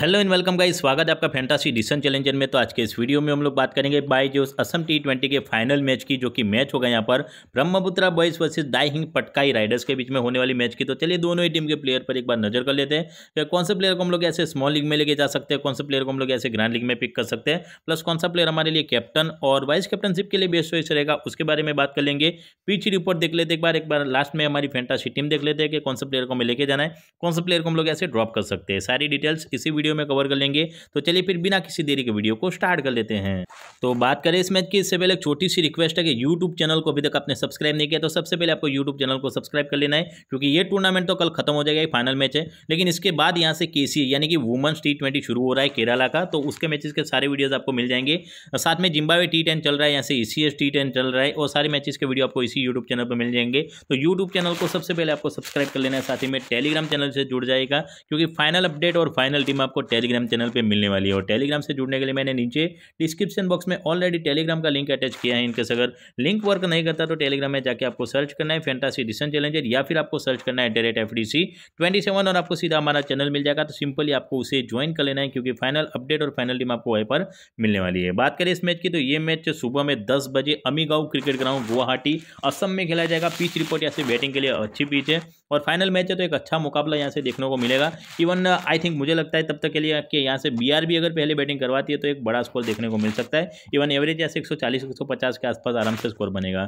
hello and welcome guys स्वागत है आपका फैंटासी डिसन चैलेंजर में तो आज के इस वीडियो में हम लोग बात करेंगे बाई जो असम टी ट्वेंटी के फाइनल मैच की जो कि मैच होगा यहाँ पर Brahmaputra boys versus Dihing Patkai riders के बीच में होने वाली मैच की तो चलिए दोनों ही टीम के प्लेयर पर एक बार नजर कर लेते हैं तो कौन से प्लेयर को हम लोग ऐसे स्मॉल लीग में लेके जा सकते हैं कौन से प्लेयर को हम लोग ऐसे ग्रांड लीग में पिक कर सकते हैं प्लस कौन सा प्लेयर हमारे लिए कैप्टन और वाइस कैप्टनशिप के लिए बेस्ट चॉइस रहेगा उसके बारे में बात कर लेंगे पिच रिपोर्ट देख लेते एक बार एक बार लास्ट में हमारी फैंटासी टीम देख लेते हैं कि कौन से प्लेयर को हमें लेके जाना है कौन से प्लेयर को हम लोग ऐसे ड्रॉप कर सकते हैं सारी डिटेल्स इसी वीडियो वीडियो में कवर कर लेंगे तो चलिए फिर बिना किसी देरी के वीडियो को स्टार्ट कर लेते हैं तो बात करें इस मैच की इससे पहले एक छोटी सी रिक्वेस्ट है कि यूट्यूब चैनल को अभी तक आपने सब्सक्राइब नहीं किया तो सबसे पहले आपको यूट्यूब चैनल को सब्सक्राइब कर लेना है क्योंकि ये टूर्नामेंट तो कल खत्म हो जाएगा ये फाइनल मैच है लेकिन इसके बाद यहाँ से के यानी कि वुमेंस टी शुरू हो रहा है केरला का तो उसके मैचेस के सारे वीडियोज आपको मिल जाएंगे साथ में जिम्बावे टी चल रहा है यहाँ से ई सी चल रहा है और सारे मैचेस के वीडियो आपको इसी यूट्यूब चैनल पर मिल जाएंगे तो यूट्यूब चैनल को सबसे पहले आपको सब्सक्राइब कर लेना है साथ ही में टेलीग्राम चैनल से जुड़ जाएगा क्योंकि फाइनल अपडेट और फाइनल टीम आपको आपको टेलीग्राम चैनल पर मिलने वाली है और टेलीग्राम से जुड़ने के लिए मैंने नीचे डिस्क्रिप्शन बॉक्स में ऑलरेडी टेलीग्राम का लिंक अटैच किया है इनके अगर लिंक वर्क नहीं करता तो टेलीग्राम में जाकर आपको सर्च करना है फैंटासी डिसन चैलेंजर या फिर आपको सर्च करना है डायरेक्ट एफ डी और आपको सीधा हमारा चैनल मिल जाएगा तो सिंपली आपको उसे ज्वाइन कर लेना है क्योंकि फाइनल अपडेट और फाइनल टीम आपको वहीं पर मिलने वाली है बात करें इस मैच की तो ये मैच सुबह में दस बजे अमीगांव क्रिकेट ग्राउंड गुवाहाटी असम में खेला जाएगा पिच रिपोर्ट यहाँ से बैटिंग के लिए अच्छी पिच है और फाइनल मैच है तो एक अच्छा मुकाबला यहाँ से देखने को मिलेगा इवन आई थिंक मुझे लगता है तब तक सकता के लिए आपके यहाँ से बी आर अगर पहले बैटिंग करवाती है तो एक बड़ा स्कोर देखने को मिल सकता है इवन एवरेज या एक सौ चालीस एक सौ पचास के आसपास आराम से स्कोर बनेगा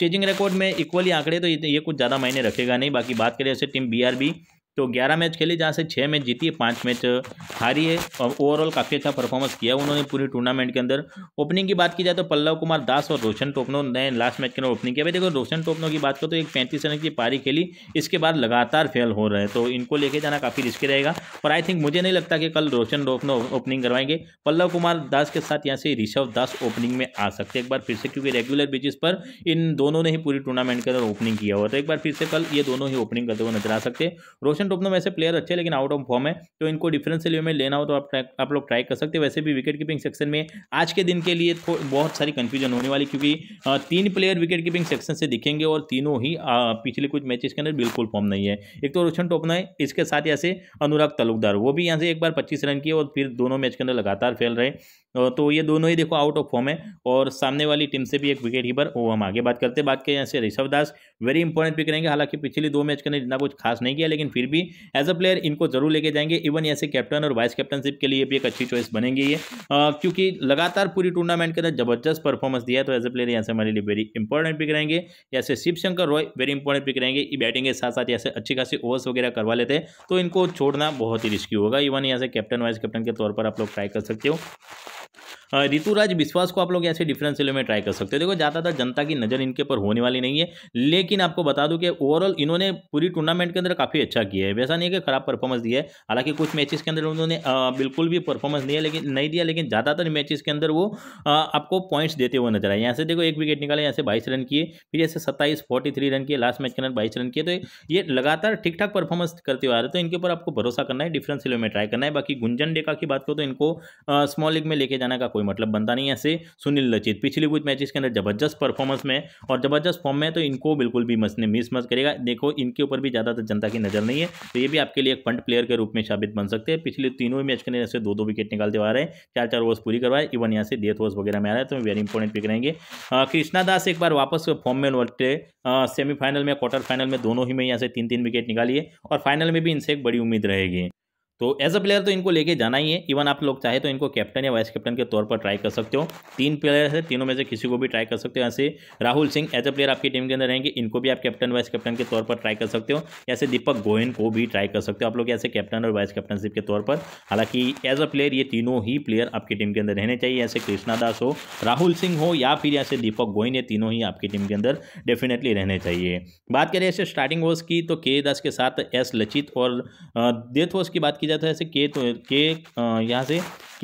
चेजिंग रिकॉर्ड में इक्वली आंकड़े तो ये कुछ ज़्यादा मायने रखेगा नहीं बाकी बात करें ऐसे टीम बी आर बी तो 11 मैच खेले जहाँ से 6 मैच जीती है पाँच मैच हारी है और ओवरऑल काफ़ी अच्छा परफॉर्मेंस किया उन्होंने पूरी टूर्नामेंट के अंदर ओपनिंग की बात की जाए तो पल्लव कुमार दास और रोशन टोपनो ने लास्ट मैच के अंदर ओपनिंग किया भाई देखो रोशन टोपनो की बात करो तो एक पैंतीस रन की पारी खेली इसके बाद लगातार फेल हो रहे हैं तो इनको लेके जाना काफ़ी रिस्की रहेगा और आई थिंक मुझे नहीं लगता कि कल रोशन टोपनो ओपनिंग करवाएंगे पल्लव कुमार दास के साथ यहाँ से ऋषभ दास ओपनिंग में आ सकते एक बार फिर से क्योंकि रेगुलर बेसिस पर इन दोनों ने ही पूरी टूर्नामेंट के अंदर ओपनिंग किया हुआ तो एक बार फिर से कल ये दोनों ही ओपनिंग करते हुए नजर आ सकते हैं रोशन सचिन टोपनो वैसे प्लेयर अच्छे लेकिन आउट ऑफ फॉर्म है तो इनको डिफरेंशियल में लेना हो तो आप आप लोग ट्राई कर सकते हैं वैसे भी विकेट कीपिंग सेक्शन में आज के दिन के लिए बहुत सारी कंफ्यूजन होने वाली क्योंकि तीन प्लेयर विकेट कीपिंग सेक्शन से दिखेंगे और तीनों ही पिछले कुछ मैचेस के अंदर बिल्कुल फॉर्म नहीं है एक तो रोशन टोपना है इसके साथ यहाँ से अनुराग तलुकदार वो भी यहाँ से एक बार पच्चीस रन किए और फिर दोनों मैच के अंदर लगातार फेल रहे तो ये दोनों ही देखो आउट ऑफ फॉर्म है और सामने वाली टीम से भी एक विकेट कीपर वो हम आगे बात करते हैं बात के यहाँ से Rishabh Das very important pick रहेंगे हालांकि पिछले दो मैच के अंदर इतना कुछ खास नहीं किया लेकिन फिर भी एज अ प्लेयर इनको जरूर लेके जाएंगे इवन ऐसे कैप्टन और वाइस कैप्टनशिप के लिए भी एक अच्छी चॉइस बनेंगे ये क्योंकि लगातार पूरी टूर्नामेंट के अंदर जबरदस्त परफॉर्मेंस दिया तो एज अ प्लेयर यहाँ से हमारे लिए वेरी इंपॉर्टेंट पिक रहेंगे जैसे Shivshankar Roy very important pick रहेंगे बैटिंग के साथ साथ ऐसे अच्छी खासी ओवर्स वगैरह करवा लेते हैं तो इनको छोड़ना बहुत ही रिस्की होगा इवन यहाँ से कैप्टन वाइस कैप्टन के तौर पर आप लोग ट्राई कर सकते हो हाँ, ऋतुराज विश्वास को आप लोग ऐसे डिफरेंस एलो में ट्राई कर सकते हो देखो ज़्यादातर जनता की नज़र इनके ऊपर होने वाली नहीं है लेकिन आपको बता दूँ कि ओवरऑल इन्होंने पूरी टूर्नामेंट के अंदर काफ़ी अच्छा किया है वैसा नहीं है कि खराब परफॉर्मेंस दिया है हालांकि कुछ मैचेस के अंदर उन्होंने बिल्कुल भी परफॉर्मेंस नहीं है लेकिन नहीं दिया लेकिन ज़्यादातर मैचेस के अंदर वो आपको पॉइंट्स देते हुए नजर आए यहाँ से देखो एक विकेट निकाले यहाँ से बाईस रन किए फिर ऐसे सत्ताईस फोर्टी थ्री रन किए लास्ट मैच के अंदर बाईस रन किए तो ये लगातार ठीक ठाक परफॉर्मेंस करते हुए आ रहे तो इनके ऊपर आपको भरोसा करना है डिफरेंस एलो में ट्राई करना है बाकी गुंजन डेका की बात करो तो इनको स्मॉल लीग में लेके जाने का कोई कोई मतलब बनता नहीं ऐसे सुनील लचित पिछले कुछ मैचेस के अंदर जबरदस्त परफॉर्मेंस में और जबरदस्त फॉर्म में तो इनको बिल्कुल भी मस मिस मत करेगा देखो इनके ऊपर भी ज़्यादातर जनता की नज़र नहीं है तो ये भी आपके लिए एक फंड प्लेयर के रूप में साबित बन सकते हैं पिछले तीनों ही मैच के अंदर ऐसे दो दो विकेट निकालते आ रहे हैं चार चार ओवर्स पूरी करवाए इवन यहाँ से डेथ ओवर्स वगैरह में आ रहा है तो वेरी इंपॉर्टेंट पिक रहेंगे कृष्णा दास एक बार वापस फॉर्म में लौटे सेमीफाइनल में क्वार्टर फाइनल में दोनों ही में यहाँ से तीन तीन विकेट निकालिए और फाइनल में भी इनसे एक बड़ी उम्मीद रहेगी तो एज अ प्लेयर तो इनको लेके जाना ही है इवन आप लोग चाहे तो इनको कैप्टन या वाइस कैप्टन के तौर पर ट्राई कर सकते हो तीन प्लेयर है तीनों में से किसी को भी ट्राई कर सकते हो ऐसे Rahul Singh as a player आपकी टीम के अंदर रहेंगे इनको भी आप कैप्टन वाइस कैप्टन के तौर पर ट्राई कर सकते हो ऐसे दीपक गोयन को भी ट्राई कर सकते हो आप लोग ऐसे कैप्टन और वाइस कैप्टनशिप के तौर पर हालांकि एज अ प्लेयर ये तीनों ही प्लेयर आपकी टीम के अंदर रहने चाहिए ऐसे कृष्णा दास हो राहुल सिंह हो या फिर ऐसे दीपक गोयन ये तीनों ही आपकी टीम के अंदर डेफिनेटली रहने चाहिए बात करें ऐसे स्टार्टिंग वॉस की तो के दास के साथ एस लचित और डेथ वॉस की बात की जाता है ऐसे के तो के यहाँ से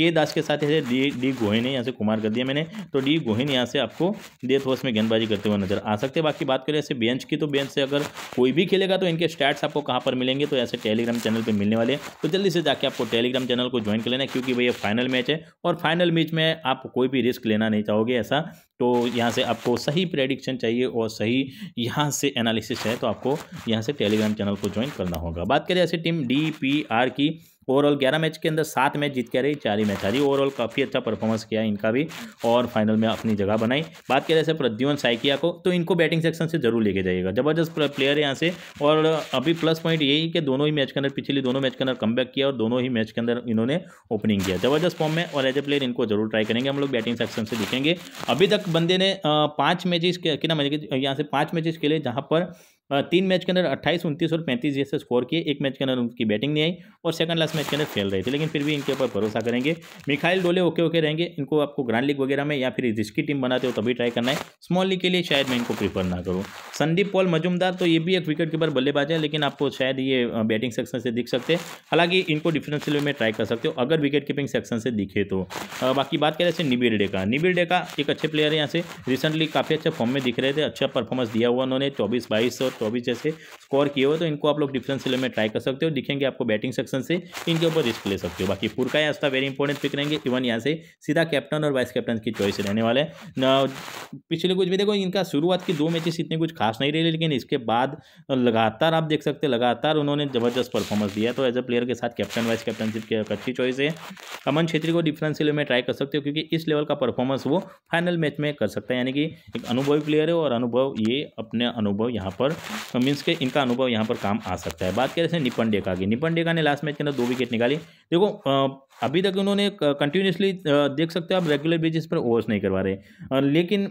के दास के साथ ऐसे डी डी गोहिन है यहाँ से कुमार कर दिया मैंने तो डी गोहिन यहाँ से आपको डेथ ओवर्स में गेंदबाजी करते हुए नजर आ सकते हैं बाकी बात करें ऐसे बेंच की तो बेंच से अगर कोई भी खेलेगा तो इनके स्टैट्स आपको कहाँ पर मिलेंगे तो ऐसे टेलीग्राम चैनल पर मिलने वाले तो जल्दी से जाकर आपको टेलीग्राम चैनल को ज्वाइन कर लेना क्योंकि भैया फाइनल मैच है और फाइनल मैच में आप कोई भी रिस्क लेना नहीं चाहोगे ऐसा तो यहाँ से आपको सही प्रेडिक्शन चाहिए और सही यहाँ से एनालिसिस है तो आपको यहाँ से टेलीग्राम चैनल को ज्वाइन करना होगा बात करें ऐसे टीम डी पी आर की ओवरऑल ग्यारह मैच के अंदर सात मैच जीत के रही चार ही मैच हारी ओवरऑल काफ़ी अच्छा परफॉर्मेंस किया इनका भी और फाइनल में अपनी जगह बनाई बात करें ऐसे प्रद्युमन साइकिया को तो इनको बैटिंग सेक्शन से जरूर लेके जाइएगा जबरदस्त प्लेयर है यहाँ से और अभी प्लस पॉइंट यही कि दोनों ही मैच के अंदर पिछले दोनों मैच के अंदर कम किया और दोनों ही मैच के अंदर इन्होंने ओपनिंग किया जबरदस्त फॉर्म में और एज ए प्लेयर इनको जरूर ट्राई करेंगे हम लोग बैटिंग सेक्शन से देखेंगे अभी तक बंदे ने पाँच मैचेस कितना मैच यहाँ से पाँच मैचेस खेले जहाँ पर तीन मैच के अंदर अट्ठाईस उनतीस और पैंतीस जैसे स्कोर किए एक मैच के अंदर उनकी बैटिंग नहीं आई और सेकंड लास्ट मैच के अंदर फेल रहे थे लेकिन फिर भी इनके ऊपर भरोसा करेंगे मिखाइल डोले ओके ओके रहेंगे इनको आपको ग्रांड लीग वगैरह में या फिर जिसकी टीम बनाते हो तभी ट्राई करना है स्मॉल लीग के लिए शायद मैं इनको प्रीफर ना करूँ संदीप पॉल मजुमदार तो ये भी एक विकेट कीपर बल्लेबाज है लेकिन आपको शायद ये बैटिंग सेक्शन से दिख सकते हैं हालांकि इनको डिफेंसिव में ट्राई कर सकते हो अगर विकेट कीपिंग सेक्शन से दिखे तो बाकी बात करें निबिर डे डेका निबिर डेका एक अच्छे प्लेयर है यहाँ से रिसेंटली काफ़ी अच्छे फॉर्म में दिख रहे थे अच्छा परफॉर्मेंस दिया हुआ उन्होंने चौबीस बाईस और चौबीस तो जैसे स्कोर किए हो तो इनको आप लोग डिफरेंस सिले में ट्राई कर सकते हो दिखेंगे आपको बैटिंग सेक्शन से इनके ऊपर रिस्क ले सकते हो बाकी पुरका या आस्था वेरी इंपॉर्टेंट पिक रहेंगे इवन यहाँ से सीधा कैप्टन और वाइस कैप्टन की चॉइस रहने वाले ना पिछले कुछ भी देखो इनका शुरुआत की दो मैचेस इतने कुछ खास नहीं रहे लेकिन इसके बाद लगातार आप देख सकते हैं लगातार उन्होंने जबरदस्त परफॉर्मेंस दिया तो एज अ प्लेयर के साथ कैप्टन वाइस कैप्टनशिप की एक अच्छी चॉइस है अमन छेत्री को डिफरेंस लेवल में ट्राई कर सकते हो क्योंकि इस लेवल का परफॉर्मेंस वो फाइनल मैच में कर सकता है यानी कि एक अनुभवी प्लेयर है और अनुभव ये अपने अनुभव यहाँ पर मीन्स के इनका का अनुभव यहाँ पर काम आ सकता है बात करें निपन डेका की निपन डेका ने लास्ट मैच के अंदर दो विकेट निकाली देखो अभी तक उन्होंने कंटिन्यूसली देख सकते हो आप रेगुलर बेसिस पर ओवर्स नहीं करवा रहे लेकिन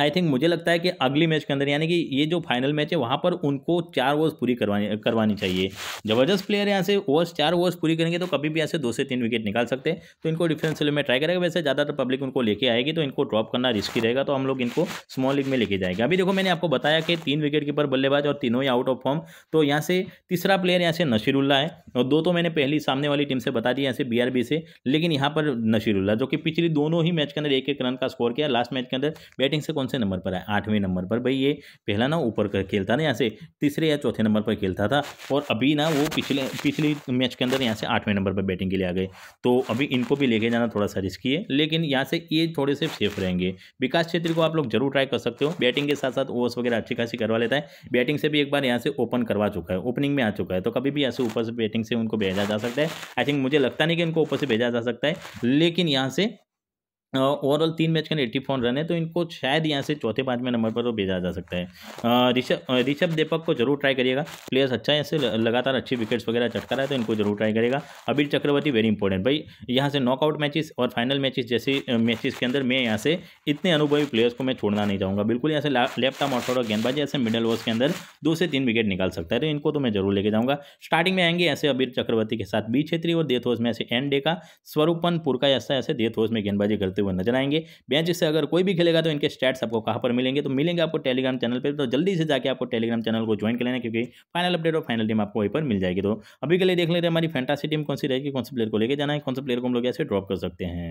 आई थिंक मुझे लगता है कि अगली मैच के अंदर यानी कि ये जो फाइनल मैच है वहाँ पर उनको चार ओवर्स पूरी करवानी करवानी चाहिए जबरदस्त प्लेयर यहाँ से ओवर्स चार ओवर्स पूरी करेंगे तो कभी भी यहाँ से दो से तीन विकेट निकाल सकते हैं तो इनको डिफेंस में ट्राई करेगा वैसे ज़्यादातर पब्लिक उनको लेके आएगी तो इनको ड्रॉप करना रिस्की रहेगा तो हम लोग इनको स्मॉल लीग में लेके जाएंगे अभी देखो मैंने आपको बताया कि तीन विकेट कीपर बल्लेबाज और तीनों ही आउट ऑफ फॉर्म तो यहाँ से तीसरा प्लेयर यहाँ से नशीरुल्ला है और दो तो मैंने पहली सामने वाली टीम से बता दी यहाँ से बी से लेकिन यहाँ पर नशीरुल्ला जो कि पिछली दोनों ही मैच के अंदर एक एक रन का स्कोर किया लास्ट मैच के अंदर बैटिंग से कौन से नंबर पर है आठवें नंबर पर भाई ये पहला ना ऊपर कर खेलता ना यहाँ से तीसरे या चौथे नंबर पर खेलता था और अभी ना वो पिछले पिछले मैच के अंदर यहाँ से आठवें नंबर पर बैटिंग के लिए आ गए तो अभी इनको भी लेके जाना थोड़ा सा रिस्की है लेकिन यहाँ से ये थोड़े से सेफ रहेंगे विकास छेत्री को आप लोग जरूर ट्राई कर सकते हो बैटिंग के साथ साथ ओवर्स वगैरह अच्छी खासी करवा लेता है बैटिंग से भी एक बार यहाँ से ओपन करवा चुका है ओपनिंग में आ चुका है तो कभी भी से ऊपर से बैटिंग से उनको भेजा जा सकता है आई थिंक मुझे लगता नहीं कि उनको ऊपर से भेजा जा सकता है लेकिन यहाँ से ओवरऑल तीन मैच के एट्टी फोर रन है तो इनको शायद यहाँ से चौथे पाँचवें नंबर पर तो भेजा जा सकता है ऋषभ ऋषभ दीपक को जरूर ट्राई करिएगा प्लेयर्स अच्छा है ऐसे लगातार अच्छी विकेट्स वगैरह चटका रहा है तो इनको जरूर ट्राई करेगा अबीर चक्रवर्ती वेरी इंपॉर्टेंट भाई यहाँ से नॉकआउट मैचेस और फाइनल मैचेस जैसी मैचेस के अंदर मैं यहाँ से इतने अनुभवी प्लेयर्स को मैं छोड़ना नहीं चाहूँगा बिल्कुल यहाँ से लेफ्ट आर्म ऑर्थोडॉक गेंदबाजी ऐसे मिडल ओवर्स के अंदर दो से तीन विकेट निकाल सकता है तो इनको तो मैं जरूर लेके जाऊँगा स्टार्टिंग में आएंगे ऐसे अबीर चक्रवर्ती के साथ बी छेत्री और देथ में ऐसे एंड डे का स्वरूपन पुरका ऐसा ऐसे देथ में गेंदबाजी करते करते हुए नजर आएंगे बैच से अगर कोई भी खेलेगा तो इनके स्टैट्स आपको कहाँ पर मिलेंगे तो मिलेंगे आपको टेलीग्राम चैनल पर तो जल्दी से जाकर आपको टेलीग्राम चैनल को ज्वाइन कर लेना क्योंकि फाइनल अपडेट और फाइनल टीम आपको वहीं पर मिल जाएगी तो अभी के लिए देख लेते हैं हमारी फैंटासी टीम कौन सी रहेगी कौन से प्लेयर को लेकर जाना है कौन से प्लेयर को हम लोग ऐसे ड्रॉप कर सकते हैं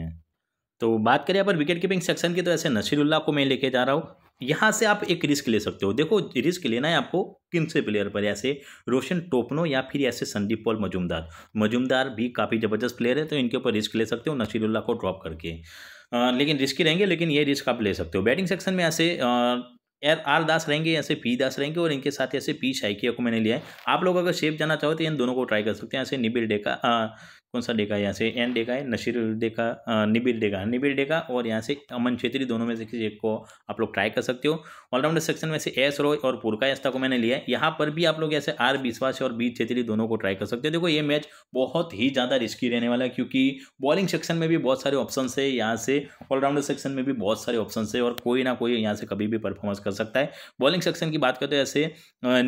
तो बात करें अगर विकेट कीपिंग सेक्शन की तो ऐसे नसीरुल्ला को मैं लेके जा रहा हूँ यहाँ से आप एक रिस्क ले सकते हो देखो रिस्क लेना है आपको किन से प्लेयर पर ऐसे रोशन टोपनो या फिर ऐसे संदीप पॉल मजुमदार मजुमदार भी काफ़ी ज़बरदस्त प्लेयर है तो इनके ऊपर रिस्क ले सकते हो नसीरुल्ला को ड्रॉप करके आ, लेकिन रिस्की रहेंगे लेकिन ये रिस्क आप ले सकते हो बैटिंग सेक्शन में ऐसे एर आर दास रहेंगे ऐसे पी दास रहेंगे और इनके साथ ऐसे पी शाइकिया को मैंने लिया है आप लोग अगर शेप जाना चाहो तो इन दोनों को ट्राई कर सकते हैं ऐसे निबिल डे का कौन सा डेका है यहाँ से एन डेका है नशीर डेका निबिर डेगा निबिर डेगा और यहाँ से अमन क्षेत्री दोनों में से किसी एक को आप लोग ट्राई कर सकते हो ऑलराउंडर सेक्शन में से एस रॉय और पुरका एस्ता को मैंने लिया है यहाँ पर भी आप लोग ऐसे आर विश्वास और बी क्षेत्री दोनों को ट्राई कर सकते हो देखो ये मैच बहुत ही ज़्यादा रिस्की रहने वाला है क्योंकि बॉलिंग सेक्शन में भी बहुत सारे ऑप्शन है यहाँ से ऑलराउंडर सेक्शन में भी बहुत सारे ऑप्शन है और कोई ना कोई यहाँ से कभी भी परफॉर्मेंस कर सकता है बॉलिंग सेक्शन की बात करते हैं ऐसे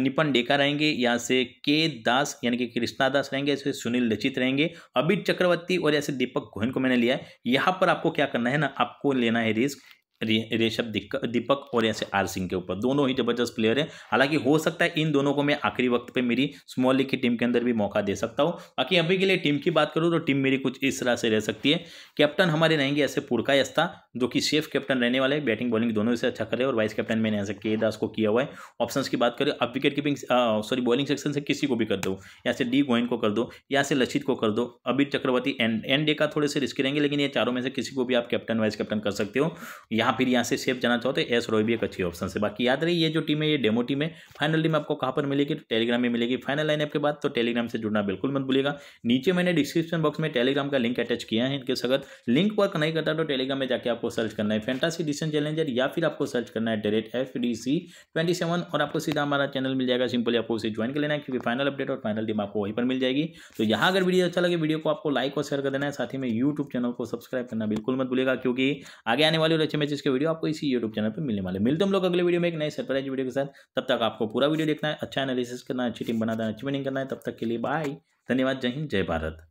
निपन डेका रहेंगे यहाँ से के दास यानी कि कृष्णा दास रहेंगे ऐसे सुनील लचित रहेंगे अभित चक्रवर्ती और ऐसे दीपक गोहन को मैंने लिया है यहाँ पर आपको क्या करना है ना आपको लेना है रिस्क ऋषभ दीपक और यहाँ से आर सिंह के ऊपर दोनों ही जबरदस्त प्लेयर हैं हालांकि हो सकता है इन दोनों को मैं आखिरी वक्त पे मेरी स्मॉल लीग की टीम के अंदर भी मौका दे सकता हूँ बाकी अभी के लिए टीम की बात करूँ तो टीम मेरी कुछ इस तरह से रह सकती है कैप्टन हमारे रहेंगे ऐसे पुरका यस्ता जो कि सेफ कैप्टन रहने वाले हैं बैटिंग बॉलिंग दोनों से अच्छा करे और वाइस कैप्टन मैंने यहाँ से के दास को किया हुआ है ऑप्शन की बात करें अब wicket keeping sorry bowling section से किसी को भी कर दो या से डी गोइन को कर दो या से लचित को कर दो अभी चक्रवर्ती एंड एंड डे का थोड़े से रिस्की रहेंगे लेकिन ये चारों में से किसी को भी आप कैप्टन वाइस कैप्टन कर सकते हो यहाँ या फिर यहाँ से सेफ जाना चाहो तो एस रोई भी एक अच्छी ऑप्शन है बाकी याद रही ये जो टीम है ये डेमो टीम है फाइनल टीम आपको कहाँ पर मिलेगी तो टेलीग्राम में मिलेगी फाइनल लाइन के बाद तो टेलीग्राम से जुड़ना बिल्कुल मत भूलेगा नीचे मैंने डिस्क्रिप्शन बॉक्स में टेलीग्राम का लिंक अटैच किया है इनके सगत लिंक वर्क नहीं करता तो टेलीग्राम में जाकर आपको सर्च करना है फैंटासी डिसन चैलेंजर या फिर आपको सर्च करना है direct F D C twenty seven और आपको सीधा हमारा चैनल मिल जाएगा सिंपली आपको उसे ज्वाइन कर लेना है क्योंकि फाइनल अपडेट और फाइनल टीम आपको वहीं पर मिल जाएगी तो यहाँ अगर वीडियो अच्छा लगे वीडियो को आपको लाइक और शेयर कर देना है साथ ही में यूट्यूब चैनल को सब्सक्राइब करना बिल्कुल मत भूलेगा क्योंकि आगे आने वाले और अच्छे मैचेस इसके वीडियो आपको इसी यूट्यूब चैनल पर मिलने वाले मिलते हम लोग अगले वीडियो में एक नए सरप्राइज वीडियो के साथ तब तक आपको पूरा वीडियो देखना है अच्छा एनालिसिस करना है अच्छी टीम बनाना है अच्छी विनिंग करना है तब तक के लिए बाय धन्यवाद जय हिंद जय भारत